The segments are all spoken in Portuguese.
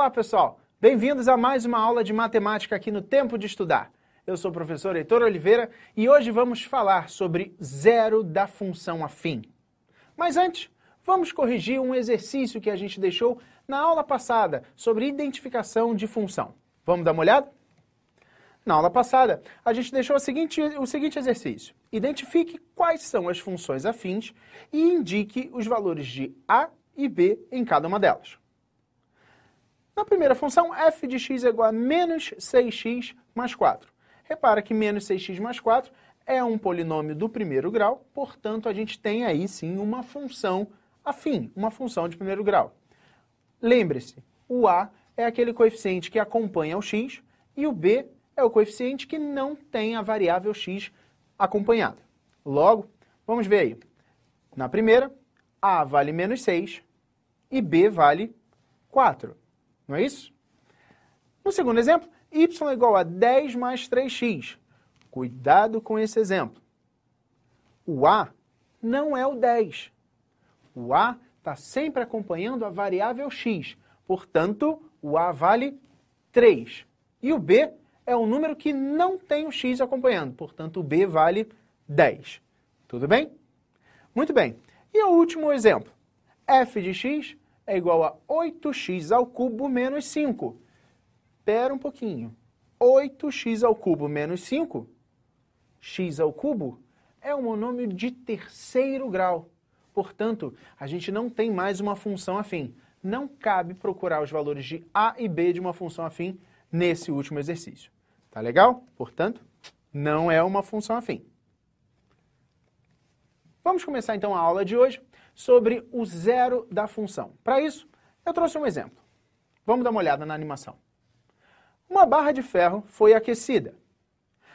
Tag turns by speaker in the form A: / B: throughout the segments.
A: Olá, pessoal! Bem-vindos a mais uma aula de matemática aqui no Tempo de Estudar. Eu sou o professor Heitor Oliveira e hoje vamos falar sobre zero da função afim. Mas antes, vamos corrigir um exercício que a gente deixou na aula passada sobre identificação de função. Vamos dar uma olhada? Na aula passada, a gente deixou o seguinte, o seguinte exercício. Identifique quais são as funções afins e indique os valores de A e B em cada uma delas. Na primeira função, f de x é igual a menos 6x mais 4. Repara que menos 6x mais 4 é um polinômio do primeiro grau, portanto, a gente tem aí sim uma função afim, uma função de primeiro grau. Lembre-se, o a é aquele coeficiente que acompanha o x e o b é o coeficiente que não tem a variável x acompanhada. Logo, vamos ver aí. Na primeira, a vale menos 6 e b vale 4 não é isso? No segundo exemplo, y é igual a 10 mais 3x. Cuidado com esse exemplo. O a não é o 10. O a está sempre acompanhando a variável x, portanto, o a vale 3. E o b é um número que não tem o x acompanhando, portanto, o b vale 10. Tudo bem? Muito bem. E o último exemplo, f de x é igual a 8x ao cubo menos 5. Pera um pouquinho. 8x ao cubo menos 5, x ao cubo, é um monômio de terceiro grau. Portanto, a gente não tem mais uma função afim. Não cabe procurar os valores de a e b de uma função afim nesse último exercício. Tá legal? Portanto, não é uma função afim. Vamos começar então a aula de hoje sobre o zero da função. Para isso, eu trouxe um exemplo. Vamos dar uma olhada na animação. Uma barra de ferro foi aquecida.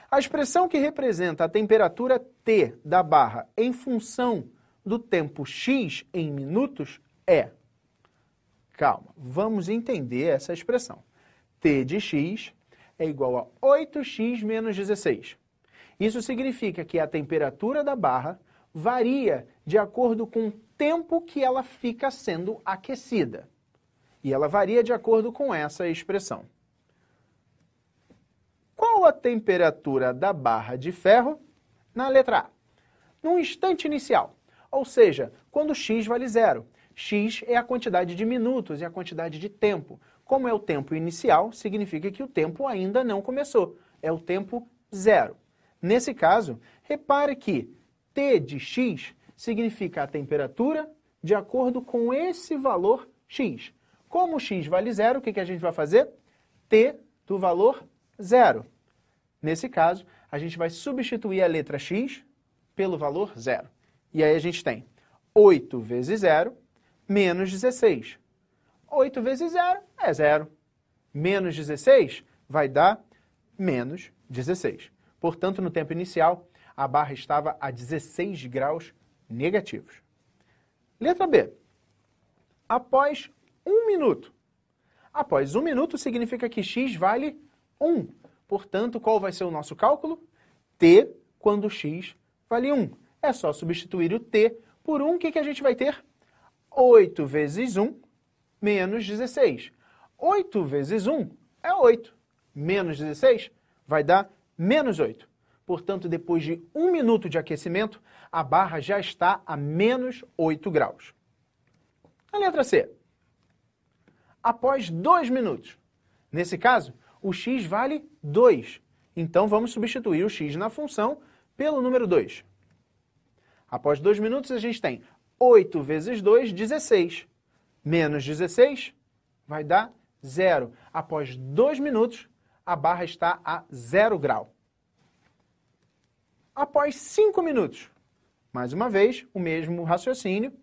A: A expressão que representa a temperatura T da barra em função do tempo x em minutos é. Calma, vamos entender essa expressão. T de x é igual a 8x menos 16. Isso significa que a temperatura da barra varia de acordo com tempo que ela fica sendo aquecida. E ela varia de acordo com essa expressão. Qual a temperatura da barra de ferro? Na letra A. No instante inicial, ou seja, quando x vale zero. x é a quantidade de minutos e a quantidade de tempo. Como é o tempo inicial, significa que o tempo ainda não começou. É o tempo zero. Nesse caso, repare que t de x significa a temperatura de acordo com esse valor x. Como x vale zero, o que, a gente vai fazer? T do valor zero. Nesse caso, a gente vai substituir a letra x pelo valor zero. E aí a gente tem 8 vezes zero, menos 16. 8 vezes zero é zero. Menos 16 vai dar menos 16. Portanto, no tempo inicial, a barra estava a 16 graus negativos. Letra B. Após um minuto. Após um minuto significa que x vale 1. Portanto, qual vai ser o nosso cálculo? t quando x vale 1. É só substituir o t por 1, o que, que a gente vai ter? 8 vezes 1, menos 16. 8 vezes 1 é 8. Menos 16 vai dar menos 8. Portanto, depois de um minuto de aquecimento, a barra já está a menos 8 graus. A letra C. Após dois minutos. Nesse caso, o x vale 2. Então, vamos substituir o x na função pelo número 2. Após dois minutos, a gente tem 8 vezes 2, 16. Menos 16 vai dar zero. Após dois minutos, a barra está a zero grau após 5 minutos. Mais uma vez, o mesmo raciocínio,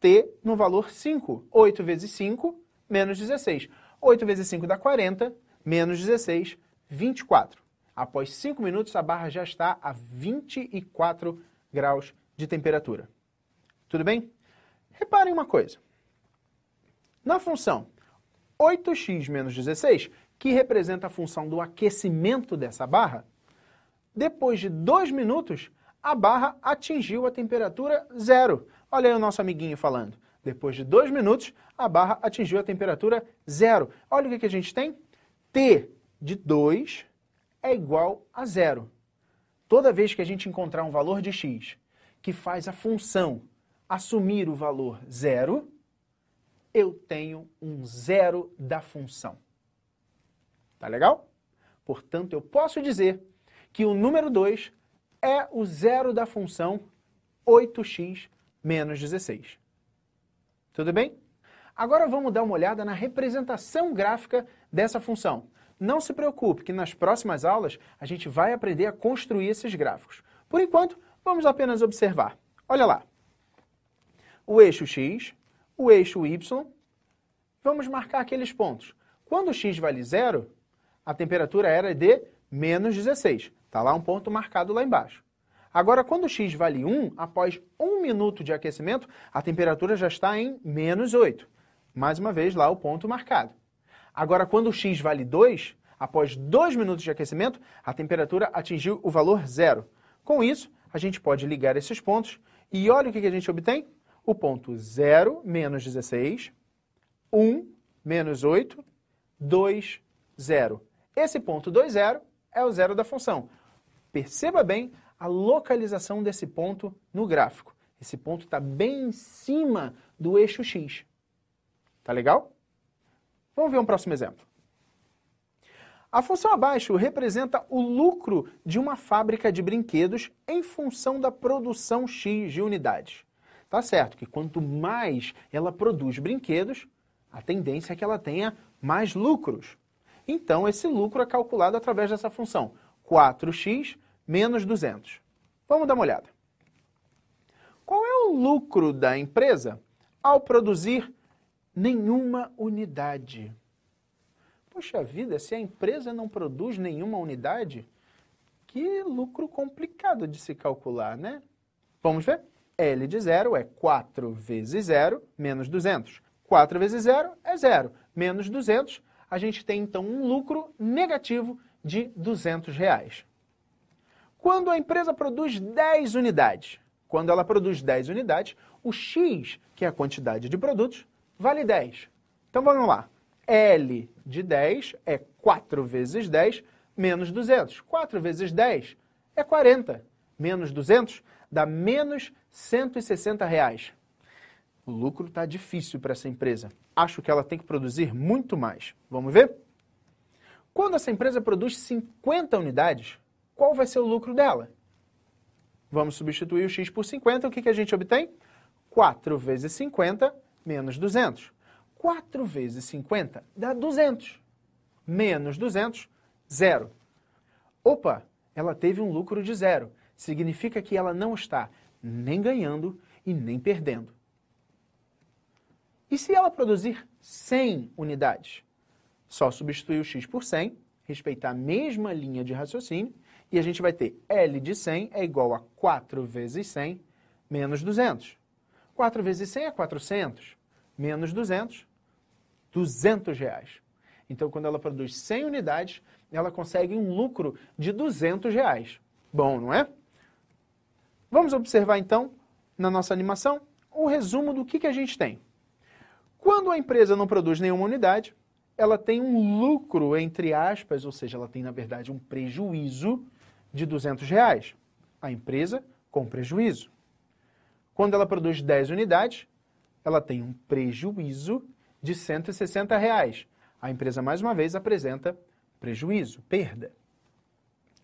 A: t no valor 5. 8 vezes 5, menos 16. 8 vezes 5 dá 40, menos 16, 24. Após 5 minutos, a barra já está a 24 graus de temperatura. Tudo bem? Reparem uma coisa. Na função 8x menos 16, que representa a função do aquecimento dessa barra, depois de dois minutos, a barra atingiu a temperatura zero. Olha aí o nosso amiguinho falando. Depois de dois minutos, a barra atingiu a temperatura zero. Olha o que, que a gente tem. T de 2 é igual a zero. Toda vez que a gente encontrar um valor de x que faz a função assumir o valor zero, eu tenho um zero da função. Tá legal? Portanto, eu posso dizer que o número 2 é o zero da função 8x menos 16. Tudo bem? Agora vamos dar uma olhada na representação gráfica dessa função. Não se preocupe que nas próximas aulas a gente vai aprender a construir esses gráficos. Por enquanto, vamos apenas observar. Olha lá. O eixo x, o eixo y, vamos marcar aqueles pontos. Quando x vale zero, a temperatura era de menos 16. Está lá um ponto marcado lá embaixo. Agora, quando o x vale 1, após 1 minuto de aquecimento, a temperatura já está em menos 8. Mais uma vez, lá o ponto marcado. Agora, quando o x vale 2, após 2 minutos de aquecimento, a temperatura atingiu o valor zero. Com isso, a gente pode ligar esses pontos e olha o que a gente obtém. O ponto 0, menos 16, 1, menos 8, 2, 0. Esse ponto 2, 0 é o zero da função. Perceba bem a localização desse ponto no gráfico. Esse ponto está bem em cima do eixo X. Tá legal? Vamos ver um próximo exemplo. A função abaixo representa o lucro de uma fábrica de brinquedos em função da produção X de unidades. Tá certo que quanto mais ela produz brinquedos, a tendência é que ela tenha mais lucros. Então, esse lucro é calculado através dessa função. 4x menos 200. Vamos dar uma olhada. Qual é o lucro da empresa ao produzir nenhuma unidade? Poxa vida, se a empresa não produz nenhuma unidade, que lucro complicado de se calcular, né? Vamos ver? L de zero é 4 vezes 0 menos 200. 4 vezes 0 é zero. Menos 200, a gente tem então um lucro negativo de R$ 200. Reais. Quando a empresa produz 10 unidades, quando ela produz 10 unidades, o X, que é a quantidade de produtos, vale 10. Então vamos lá. L de 10 é 4 vezes 10 menos 200. 4 vezes 10 é 40. Menos 200 dá menos 160 reais. O lucro está difícil para essa empresa. Acho que ela tem que produzir muito mais. Vamos ver? Quando essa empresa produz 50 unidades, qual vai ser o lucro dela? Vamos substituir o x por 50, o que, que a gente obtém? 4 vezes 50 menos 200. 4 vezes 50 dá 200. Menos 200, zero. Opa, ela teve um lucro de zero. Significa que ela não está nem ganhando e nem perdendo. E se ela produzir 100 unidades? Só substituir o x por 100, respeitar a mesma linha de raciocínio, e a gente vai ter L de 100 é igual a 4 vezes 100 menos 200. 4 vezes 100 é 400, menos 200, 200 reais. Então, quando ela produz 100 unidades, ela consegue um lucro de 200 reais. Bom, não é? Vamos observar, então, na nossa animação, o resumo do que, que a gente tem. Quando a empresa não produz nenhuma unidade, ela tem um lucro, entre aspas, ou seja, ela tem, na verdade, um prejuízo de 200 reais. A empresa com prejuízo. Quando ela produz 10 unidades, ela tem um prejuízo de 160 reais. A empresa, mais uma vez, apresenta prejuízo, perda.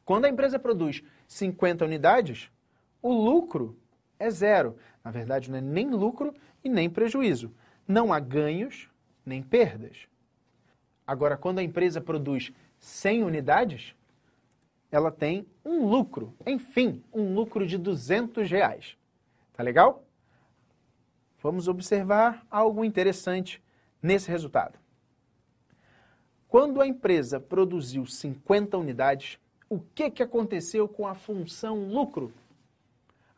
A: Quando a empresa produz 50 unidades, o lucro é zero. Na verdade, não é nem lucro e nem prejuízo. Não há ganhos nem perdas. Agora, quando a empresa produz 100 unidades, ela tem um lucro, enfim, um lucro de 200 reais. Tá legal? Vamos observar algo interessante nesse resultado. Quando a empresa produziu 50 unidades, o que, que aconteceu com a função lucro?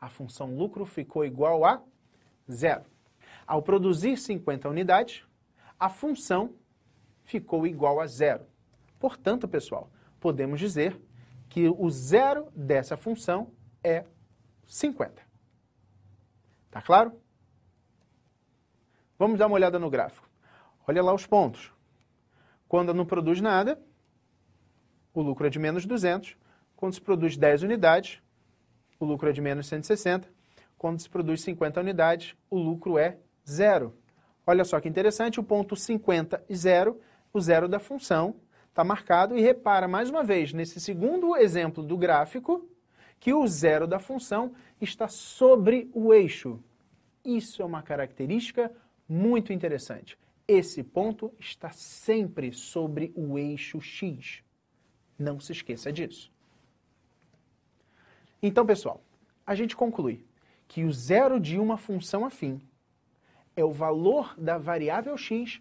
A: A função lucro ficou igual a zero. Ao produzir 50 unidades, a função ficou igual a zero. Portanto, pessoal, podemos dizer que o zero dessa função é 50. Tá claro? Vamos dar uma olhada no gráfico. Olha lá os pontos. Quando não produz nada, o lucro é de menos 200. Quando se produz 10 unidades, o lucro é de menos 160. Quando se produz 50 unidades, o lucro é zero. Olha só que interessante, o ponto 50 e zero o zero da função está marcado e repara mais uma vez nesse segundo exemplo do gráfico que o zero da função está sobre o eixo. Isso é uma característica muito interessante. Esse ponto está sempre sobre o eixo x. Não se esqueça disso. Então, pessoal, a gente conclui que o zero de uma função afim é o valor da variável x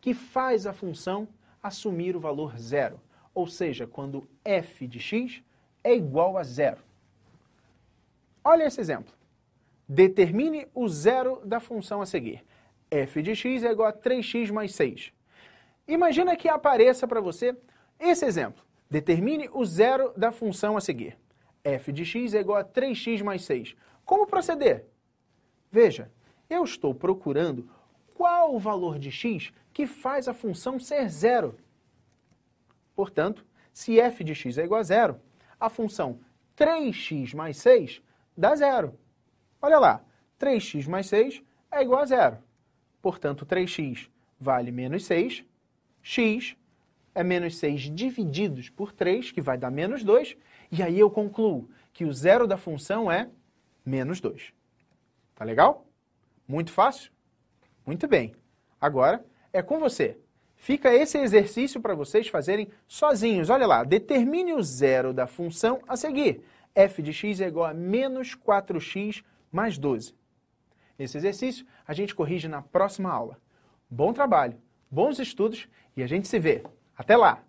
A: que faz a função assumir o valor zero, ou seja, quando f de x é igual a zero. Olha esse exemplo. Determine o zero da função a seguir. f de x é igual a 3x mais 6. Imagina que apareça para você esse exemplo. Determine o zero da função a seguir. f de x é igual a 3x mais 6. Como proceder? Veja, eu estou procurando qual o valor de x que faz a função ser zero. Portanto, se f de x é igual a zero, a função 3x mais 6 dá zero. Olha lá, 3x mais 6 é igual a zero. Portanto, 3x vale menos 6, x é menos 6 divididos por 3, que vai dar menos 2, e aí eu concluo que o zero da função é menos 2. Tá legal? Muito fácil? Muito bem. Agora é com você. Fica esse exercício para vocês fazerem sozinhos. Olha lá, determine o zero da função a seguir. f de x é igual a menos 4x mais 12. Esse exercício a gente corrige na próxima aula. Bom trabalho, bons estudos e a gente se vê. Até lá!